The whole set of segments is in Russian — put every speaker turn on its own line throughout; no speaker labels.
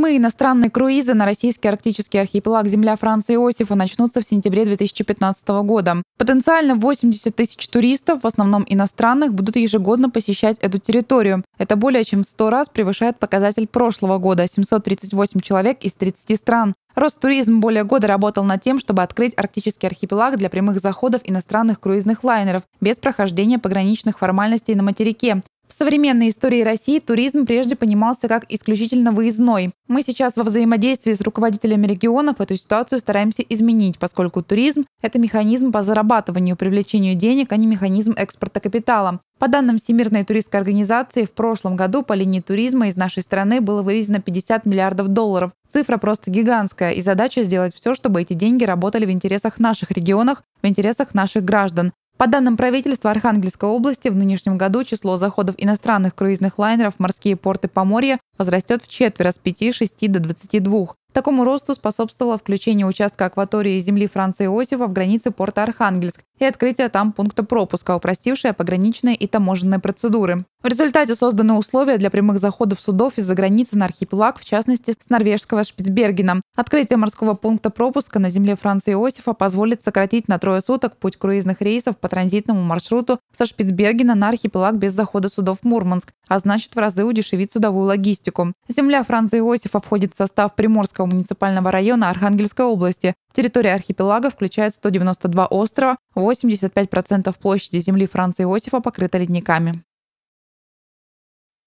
Прямые иностранные круизы на российский арктический архипелаг «Земля Франции Иосифа» начнутся в сентябре 2015 года. Потенциально 80 тысяч туристов, в основном иностранных, будут ежегодно посещать эту территорию. Это более чем в 100 раз превышает показатель прошлого года – 738 человек из 30 стран. Ростуризм более года работал над тем, чтобы открыть арктический архипелаг для прямых заходов иностранных круизных лайнеров без прохождения пограничных формальностей на материке. В современной истории России туризм прежде понимался как исключительно выездной. Мы сейчас во взаимодействии с руководителями регионов эту ситуацию стараемся изменить, поскольку туризм – это механизм по зарабатыванию, привлечению денег, а не механизм экспорта капитала. По данным Всемирной туристской организации, в прошлом году по линии туризма из нашей страны было вывезено 50 миллиардов долларов. Цифра просто гигантская, и задача сделать все, чтобы эти деньги работали в интересах наших регионов, в интересах наших граждан. По данным правительства Архангельской области, в нынешнем году число заходов иностранных круизных лайнеров в морские порты Поморья возрастет в четверо с 5-6 до 22. Такому росту способствовало включение участка акватории земли Франца Иосифа в границе порта Архангельск и открытие там пункта пропуска, упростившее пограничные и таможенные процедуры. В результате созданы условия для прямых заходов судов из-за границы на архипелаг, в частности, с норвежского Шпицбергена. Открытие морского пункта пропуска на земле Франции Иосифа позволит сократить на трое суток путь круизных рейсов по транзитному маршруту со Шпицбергена на архипелаг без захода судов в Мурманск а значит в разы удешевит судовую логистику. Земля Франца Иосифа входит в состав Приморского муниципального района Архангельской области. Территория архипелага включает 192 острова, 85% площади земли Франца Иосифа покрыта ледниками.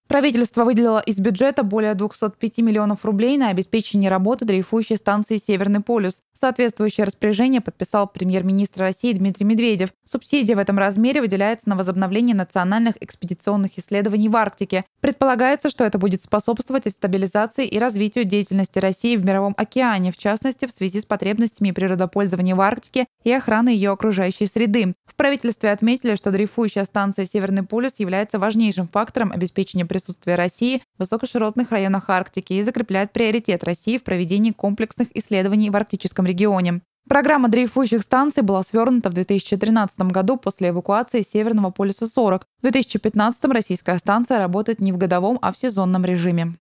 Правительство выделило из бюджета более 205 миллионов рублей на обеспечение работы дрейфующей станции «Северный полюс». Соответствующее распоряжение подписал премьер-министр России Дмитрий Медведев. Субсидия в этом размере выделяется на возобновление национальных экспедиционных исследований в Арктике. Предполагается, что это будет способствовать стабилизации и развитию деятельности России в Мировом океане, в частности, в связи с потребностями природопользования в Арктике и охраны ее окружающей среды. В правительстве отметили, что дрейфующая станция «Северный полюс» является важнейшим фактором обеспечения присутствие России в высокоширотных районах Арктики и закрепляет приоритет России в проведении комплексных исследований в арктическом регионе. Программа дрейфующих станций была свернута в 2013 году после эвакуации Северного полюса 40. В 2015 российская станция работает не в годовом, а в сезонном режиме.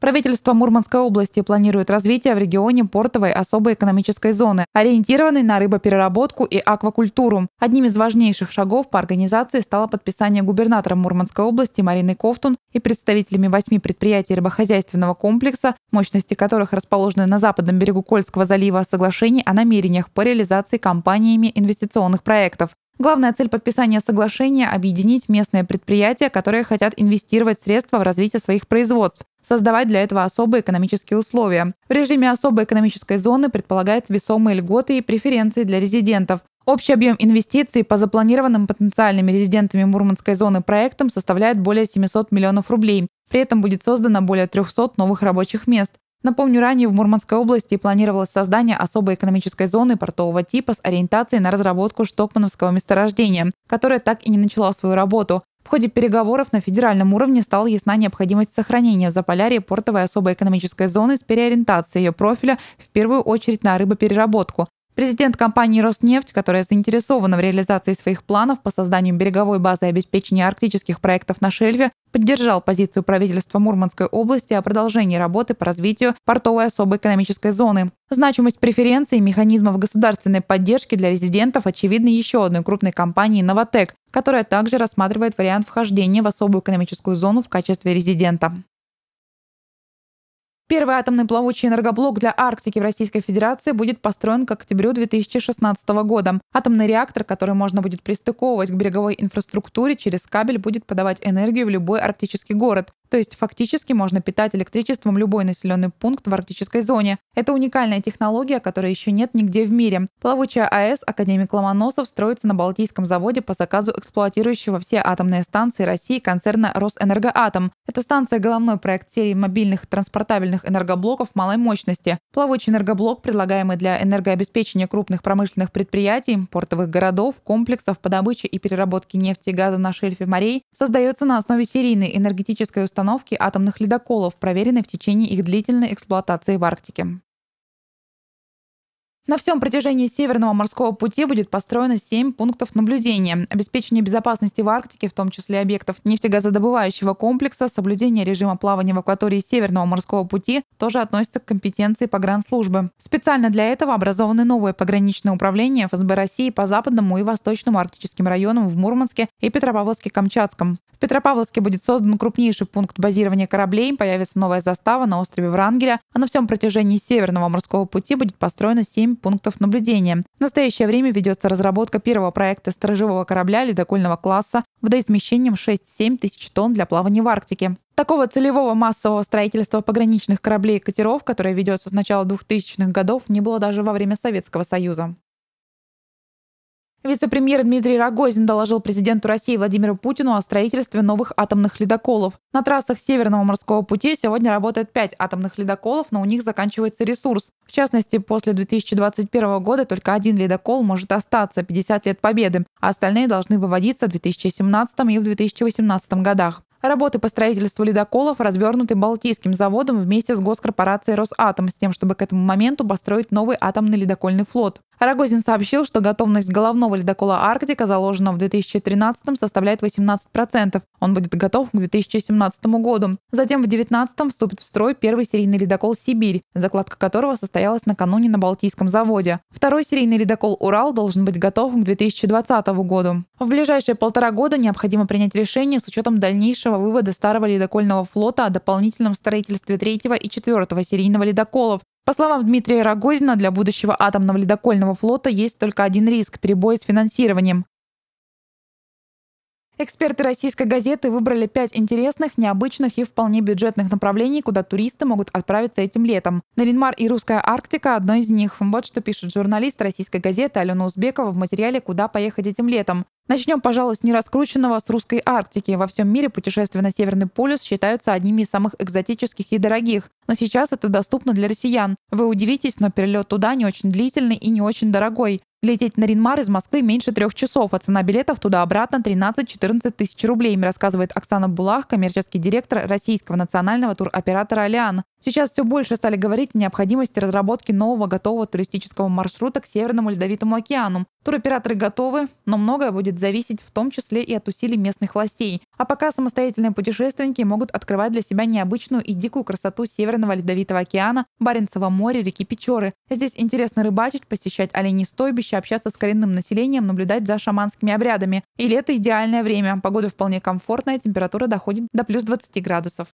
Правительство Мурманской области планирует развитие в регионе портовой особой экономической зоны, ориентированной на рыбопереработку и аквакультуру. Одним из важнейших шагов по организации стало подписание губернатором Мурманской области Марины Ковтун и представителями восьми предприятий рыбохозяйственного комплекса, мощности которых расположены на западном берегу Кольского залива, соглашений о намерениях по реализации компаниями инвестиционных проектов. Главная цель подписания соглашения – объединить местные предприятия, которые хотят инвестировать средства в развитие своих производств создавать для этого особые экономические условия. В режиме особой экономической зоны предполагает весомые льготы и преференции для резидентов. Общий объем инвестиций по запланированным потенциальными резидентами Мурманской зоны проектам составляет более 700 миллионов рублей. При этом будет создано более 300 новых рабочих мест. Напомню, ранее в Мурманской области планировалось создание особой экономической зоны портового типа с ориентацией на разработку штокмановского месторождения, которое так и не начало свою работу. В ходе переговоров на федеральном уровне стала ясна необходимость сохранения Заполярья портовой особой экономической зоны с переориентацией ее профиля в первую очередь на рыбопереработку. Президент компании «Роснефть», которая заинтересована в реализации своих планов по созданию береговой базы и обеспечению арктических проектов на шельфе, поддержал позицию правительства Мурманской области о продолжении работы по развитию портовой особой экономической зоны. Значимость преференций и механизмов государственной поддержки для резидентов очевидна еще одной крупной компании «Новотек», которая также рассматривает вариант вхождения в особую экономическую зону в качестве резидента. Первый атомный плавучий энергоблок для Арктики в Российской Федерации будет построен к октябрю 2016 года. Атомный реактор, который можно будет пристыковывать к береговой инфраструктуре через кабель, будет подавать энергию в любой арктический город. То есть фактически можно питать электричеством любой населенный пункт в арктической зоне. Это уникальная технология, которой еще нет нигде в мире. Плавучая АЭС «Академик Ломоносов» строится на Балтийском заводе по заказу эксплуатирующего все атомные станции России концерна «Росэнергоатом». Это станция – головной проект серии мобильных транспортабельных энергоблоков малой мощности. Плавучий энергоблок, предлагаемый для энергообеспечения крупных промышленных предприятий, портовых городов, комплексов по добыче и переработке нефти и газа на шельфе морей, создается на основе серийной энергетической установки установки атомных ледоколов, проверенной в течение их длительной эксплуатации в Арктике. На всем протяжении Северного морского пути будет построено 7 пунктов наблюдения. Обеспечение безопасности в Арктике, в том числе объектов нефтегазодобывающего комплекса, соблюдение режима плавания в акватории Северного морского пути тоже относится к компетенции погранслужбы. Специально для этого образованы новые пограничные управления ФСБ России по западному и восточному арктическим районам в Мурманске и Петропавловске-Камчатском. В Петропавловске будет создан крупнейший пункт базирования кораблей, появится новая застава на острове Врангеля, а на всем протяжении Северного морского пути будет построено 7 пунктов наблюдения. В настоящее время ведется разработка первого проекта сторожевого корабля ледокольного класса водоизмещением 6-7 тысяч тонн для плавания в Арктике. Такого целевого массового строительства пограничных кораблей и катеров, которое ведется с начала 2000-х годов, не было даже во время Советского Союза. Вице-премьер Дмитрий Рогозин доложил президенту России Владимиру Путину о строительстве новых атомных ледоколов. На трассах Северного морского пути сегодня работает пять атомных ледоколов, но у них заканчивается ресурс. В частности, после 2021 года только один ледокол может остаться 50 лет победы, а остальные должны выводиться в 2017 и в 2018 годах. Работы по строительству ледоколов развернуты Балтийским заводом вместе с госкорпорацией «Росатом» с тем, чтобы к этому моменту построить новый атомный ледокольный флот. Рогозин сообщил, что готовность головного ледокола «Арктика», заложенного в 2013 м составляет 18%. Он будет готов к 2017 году. Затем в 2019 м вступит в строй первый серийный ледокол «Сибирь», закладка которого состоялась накануне на Балтийском заводе. Второй серийный ледокол «Урал» должен быть готов к 2020 году. В ближайшие полтора года необходимо принять решение с учетом дальнейшего вывода старого ледокольного флота о дополнительном строительстве третьего и четвертого серийного ледоколов, по словам Дмитрия Рогозина, для будущего атомного ледокольного флота есть только один риск – перебой с финансированием. Эксперты российской газеты выбрали пять интересных, необычных и вполне бюджетных направлений, куда туристы могут отправиться этим летом. Наринмар и Русская Арктика – одно из них. Вот что пишет журналист российской газеты Алена Узбекова в материале «Куда поехать этим летом». Начнем, пожалуй, с нераскрученного с русской Арктики. Во всем мире путешествия на Северный полюс считаются одними из самых экзотических и дорогих. Но сейчас это доступно для россиян. Вы удивитесь, но перелет туда не очень длительный и не очень дорогой. Лететь на Ринмар из Москвы меньше трех часов, а цена билетов туда-обратно 13-14 тысяч рублей, рассказывает Оксана Булах, коммерческий директор российского национального туроператора «Алиан». Сейчас все больше стали говорить о необходимости разработки нового готового туристического маршрута к Северному Ледовитому океану. Туроператоры готовы, но многое будет зависеть в том числе и от усилий местных властей. А пока самостоятельные путешественники могут открывать для себя необычную и дикую красоту Северного Ледовитого океана, Баренцева моря, реки Печоры. Здесь интересно рыбачить, посещать оленей стойбища, общаться с коренным населением, наблюдать за шаманскими обрядами. И лето идеальное время. Погода вполне комфортная, температура доходит до плюс 20 градусов.